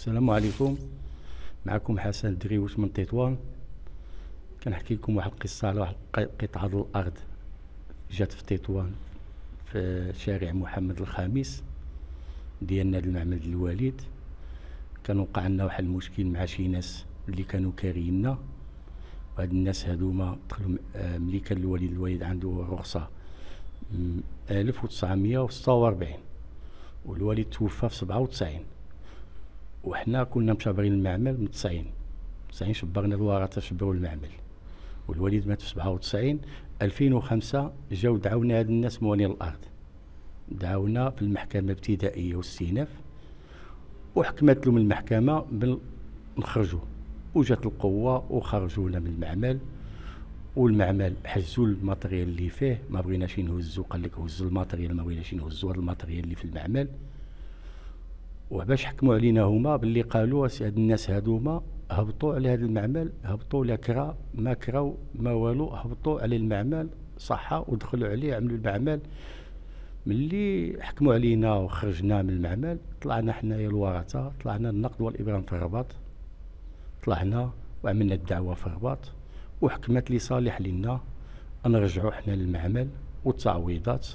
السلام عليكم معكم حسن دريوش من تطوان كنحكي لكم واحد القصه على واحد قطعه ديال الارض جات في تطوان في شارع محمد الخامس ديالنا المعمل الوالد كان وقع لنا واحد المشكل مع شي ناس اللي كانوا كارينا وهاد الناس هادوما دخلوا آه، ملي كان الوالد الوالد عنده رخصه 1946 والوالد توفى في 97 وحنا كنا مشبرين المعمل من 90 90 شبرنا الورثه شبروا المعمل والوالد مات في 97 2005 جاو دعونا هاد الناس موالين الارض دعاونا في المحكمه الابتدائيه والاستئناف وحكمت لهم المحكمه نخرجوا وجات القوه وخرجونا من المعمل والمعمل حجزوا الماتريال اللي فيه ما بغيناش نهزو قال لك هزوا الماتريال ما بغيناش نهزو هذا الماتريال اللي في المعمل وباش حكموا علينا هما باللي قالوا هاد الناس هادوما هبطوا على هذا المعمل هبطوا لا كرا ما كراو ما والو هبطوا على المعمل صحة ودخلوا عليه عملوا المعمل ملي حكموا علينا وخرجنا من المعمل طلعنا حنايا الورثة طلعنا النقد والإبرام في الرباط طلعنا وعملنا الدعوة في الرباط وحكمت لي صالح لنا نرجعوا حنا للمعمل والتعويضات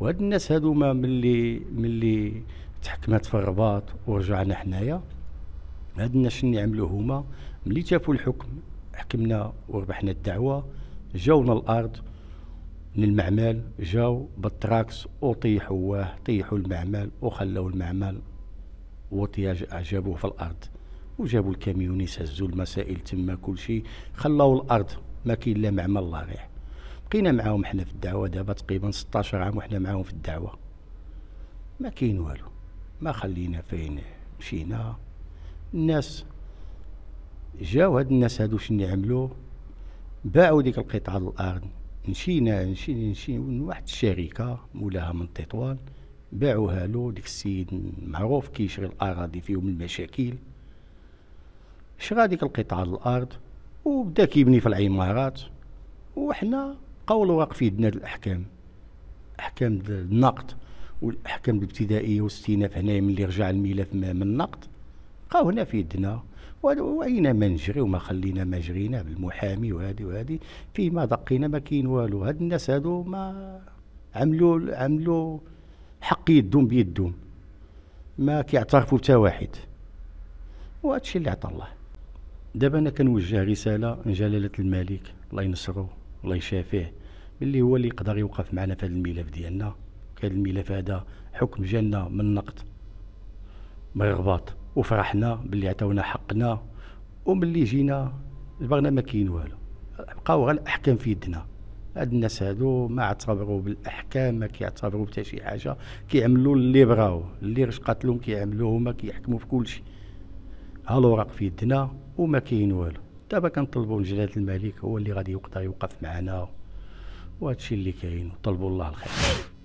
وهاد الناس هادو ما ملي ملي تحكمات في الرباط ورجعنا حنايا هاد الناس شنو يعملوا هما ملي تافو الحكم حكمنا وربحنا الدعوه جاونا الارض للمعمل جاو بالتراكس وطيحوه طيحوا المعمل وخلاو المعمل وطياج جابوه في الارض وجابوا الكاميونيس هزوا المسائل تما كلشي خلاو الارض ما كاين لا معمل لا ريح بقينا معاهم حنا في الدعوه دابا تقريبا 16 عام وحنا معاهم في الدعوه ما كاين والو ما خلينا فين مشينا الناس جاو هاد الناس هادو شنو يعملوا باعوا ديك القطعه الارض مشينا مشينا مشينا واحد الشركه مولاها من تطوان باعوها له ديك السيد معروف كيشري الاراضي فيهم المشاكل شرا ديك القطعه الارض وبدا كيبني في العمارات وحنا بقاو واقفين في يدنا الاحكام احكام النقد والاحكام الابتدائيه واستئناف هنايا ملي رجع الملف من النقد بقاو هنا في يدنا واين ما نجري وما خلينا ما جرينا بالمحامي وهذه وهذه فيما دقينا ما كاين والو هاد الناس هادو ما عملوا عملوا حق يدهم بيدهم ما كيعترفوا حتى واحد وهادشي اللي عطى الله دابا انا كنوجه رساله لجلاله الملك الله ينصرو الله يشافيه اللي هو اللي يقدر يوقف معنا في هذا الملف ديالنا كان الملف هذا حكم جانا من النقد مرغباط وفرحنا باللي عطاونا حقنا وملي جينا البرنامج ما كاين والو بقاو غير الاحكام في يدنا هاد الناس هادو ما اعتبروا بالاحكام ما كيعتبروا حتى شي حاجه كيعملوا اللي بغاو اللي رشقات لهم كيعملوا هما كيحكموا في كلشي ها الوراق في يدنا وما كاين والو دابا كنطلبوا من جلاله الملك هو اللي غادي يقدر يوقف معنا وهادشي اللي كاين طلبوا الله الخير